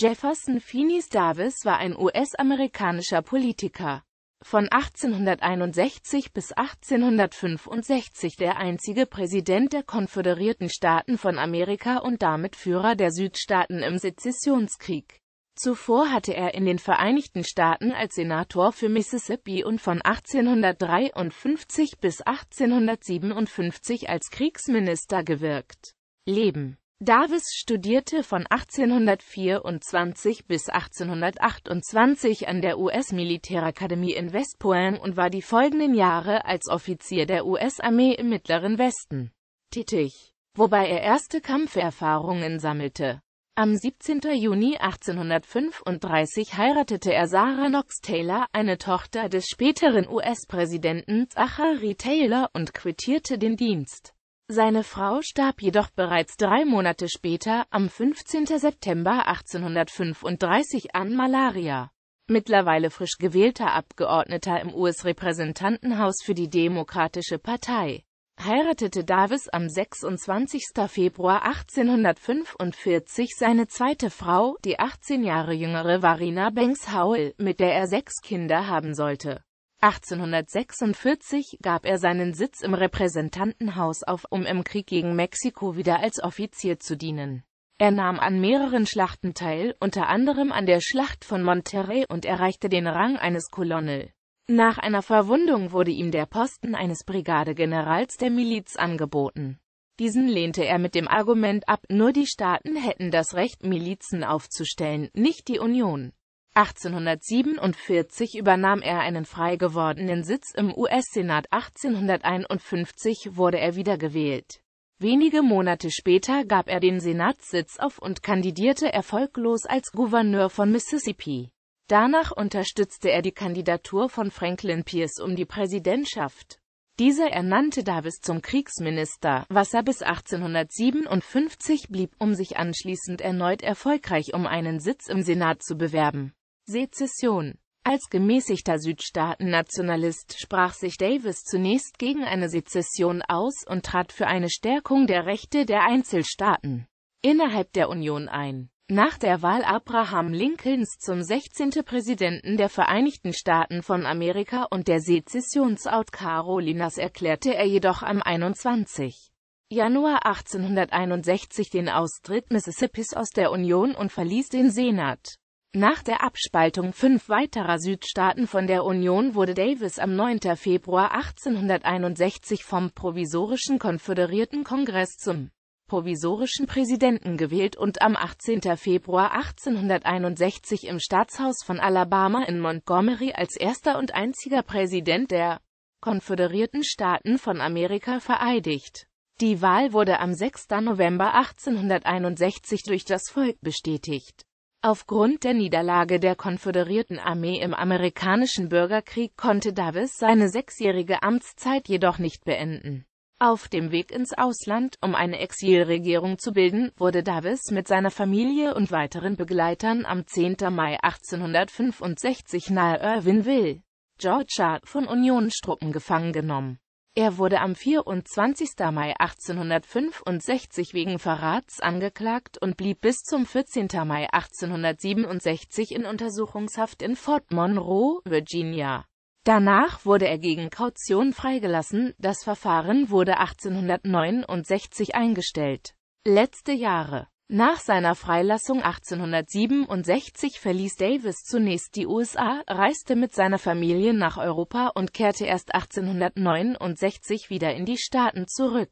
Jefferson Finis Davis war ein US-amerikanischer Politiker. Von 1861 bis 1865 der einzige Präsident der Konföderierten Staaten von Amerika und damit Führer der Südstaaten im Sezessionskrieg. Zuvor hatte er in den Vereinigten Staaten als Senator für Mississippi und von 1853 bis 1857 als Kriegsminister gewirkt. Leben Davis studierte von 1824 bis 1828 an der US-Militärakademie in West Point und war die folgenden Jahre als Offizier der US-Armee im Mittleren Westen tätig, wobei er erste Kampferfahrungen sammelte. Am 17. Juni 1835 heiratete er Sarah Knox Taylor, eine Tochter des späteren US-Präsidenten Zachary Taylor, und quittierte den Dienst. Seine Frau starb jedoch bereits drei Monate später, am 15. September 1835 an Malaria. Mittlerweile frisch gewählter Abgeordneter im US-Repräsentantenhaus für die Demokratische Partei, heiratete Davis am 26. Februar 1845 seine zweite Frau, die 18 Jahre jüngere Varina Banks Howell, mit der er sechs Kinder haben sollte 1846 gab er seinen Sitz im Repräsentantenhaus auf, um im Krieg gegen Mexiko wieder als Offizier zu dienen. Er nahm an mehreren Schlachten teil, unter anderem an der Schlacht von Monterrey und erreichte den Rang eines Colonel. Nach einer Verwundung wurde ihm der Posten eines Brigadegenerals der Miliz angeboten. Diesen lehnte er mit dem Argument ab, nur die Staaten hätten das Recht, Milizen aufzustellen, nicht die Union. 1847 übernahm er einen frei gewordenen Sitz im US-Senat, 1851 wurde er wiedergewählt. Wenige Monate später gab er den Senatssitz auf und kandidierte erfolglos als Gouverneur von Mississippi. Danach unterstützte er die Kandidatur von Franklin Pierce um die Präsidentschaft. Dieser ernannte Davis zum Kriegsminister, was er bis 1857 blieb, um sich anschließend erneut erfolgreich um einen Sitz im Senat zu bewerben. Sezession. Als gemäßigter Südstaaten-Nationalist sprach sich Davis zunächst gegen eine Sezession aus und trat für eine Stärkung der Rechte der Einzelstaaten innerhalb der Union ein. Nach der Wahl Abraham Lincolns zum 16. Präsidenten der Vereinigten Staaten von Amerika und der Sezessionsout Carolinas erklärte er jedoch am 21. Januar 1861 den Austritt Mississippis aus der Union und verließ den Senat. Nach der Abspaltung fünf weiterer Südstaaten von der Union wurde Davis am 9. Februar 1861 vom Provisorischen Konföderierten Kongress zum provisorischen Präsidenten gewählt und am 18. Februar 1861 im Staatshaus von Alabama in Montgomery als erster und einziger Präsident der Konföderierten Staaten von Amerika vereidigt. Die Wahl wurde am 6. November 1861 durch das Volk bestätigt. Aufgrund der Niederlage der konföderierten Armee im amerikanischen Bürgerkrieg konnte Davis seine sechsjährige Amtszeit jedoch nicht beenden. Auf dem Weg ins Ausland, um eine Exilregierung zu bilden, wurde Davis mit seiner Familie und weiteren Begleitern am 10. Mai 1865 nahe Irwinville, Georgia, von Unionstruppen gefangen genommen er wurde am 24. Mai 1865 wegen Verrats angeklagt und blieb bis zum 14. Mai 1867 in Untersuchungshaft in Fort Monroe, Virginia. Danach wurde er gegen Kaution freigelassen, das Verfahren wurde 1869 eingestellt. Letzte Jahre nach seiner Freilassung 1867 verließ Davis zunächst die USA, reiste mit seiner Familie nach Europa und kehrte erst 1869 wieder in die Staaten zurück,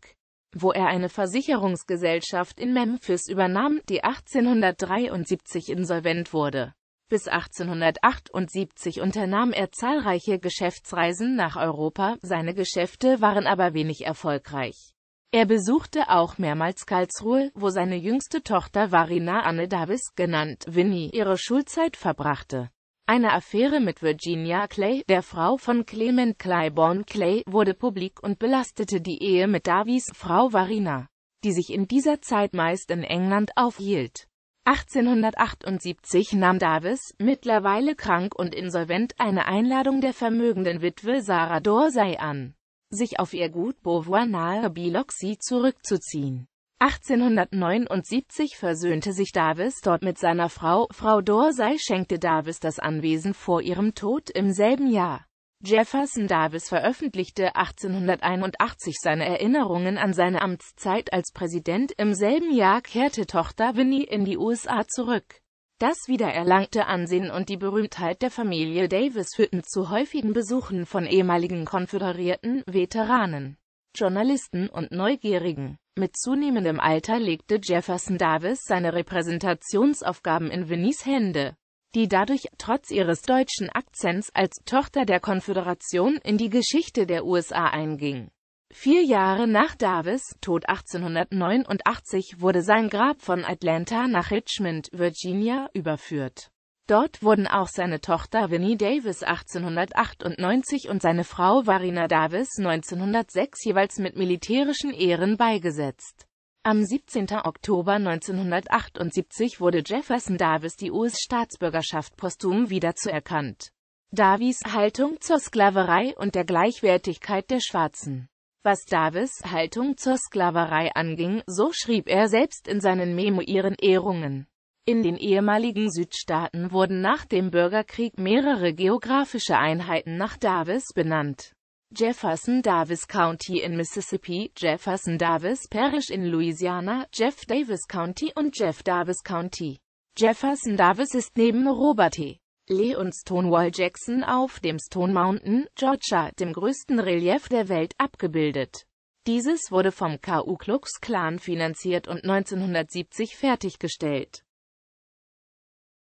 wo er eine Versicherungsgesellschaft in Memphis übernahm, die 1873 insolvent wurde. Bis 1878 unternahm er zahlreiche Geschäftsreisen nach Europa, seine Geschäfte waren aber wenig erfolgreich. Er besuchte auch mehrmals Karlsruhe, wo seine jüngste Tochter Varina Anne Davis, genannt Winnie, ihre Schulzeit verbrachte. Eine Affäre mit Virginia Clay, der Frau von Clement Clyborn Clay, wurde publik und belastete die Ehe mit Davis' Frau Varina, die sich in dieser Zeit meist in England aufhielt. 1878 nahm Davis, mittlerweile krank und insolvent, eine Einladung der vermögenden Witwe Sarah Dorsey an sich auf ihr Gut Beauvoir nahe Biloxi zurückzuziehen. 1879 versöhnte sich Davis dort mit seiner Frau, Frau Dorsey schenkte Davis das Anwesen vor ihrem Tod im selben Jahr. Jefferson Davis veröffentlichte 1881 seine Erinnerungen an seine Amtszeit als Präsident, im selben Jahr kehrte Tochter Winnie in die USA zurück. Das wiedererlangte Ansehen und die Berühmtheit der Familie Davis führten zu häufigen Besuchen von ehemaligen konföderierten Veteranen, Journalisten und Neugierigen. Mit zunehmendem Alter legte Jefferson Davis seine Repräsentationsaufgaben in Venice Hände, die dadurch, trotz ihres deutschen Akzents, als Tochter der Konföderation in die Geschichte der USA einging. Vier Jahre nach Davis Tod 1889 wurde sein Grab von Atlanta nach Richmond, Virginia, überführt. Dort wurden auch seine Tochter Winnie Davis 1898 und seine Frau Varina Davis 1906 jeweils mit militärischen Ehren beigesetzt. Am 17. Oktober 1978 wurde Jefferson Davis die US-Staatsbürgerschaft posthum zuerkannt. Davis Haltung zur Sklaverei und der Gleichwertigkeit der Schwarzen was Davis Haltung zur Sklaverei anging, so schrieb er selbst in seinen Memoiren Ehrungen. In den ehemaligen Südstaaten wurden nach dem Bürgerkrieg mehrere geografische Einheiten nach Davis benannt. Jefferson Davis County in Mississippi, Jefferson Davis Parish in Louisiana, Jeff Davis County und Jeff Davis County. Jefferson Davis ist neben Robert E. Lee und Stonewall Jackson auf dem Stone Mountain, Georgia, dem größten Relief der Welt, abgebildet. Dieses wurde vom Ku Klux Klan finanziert und 1970 fertiggestellt.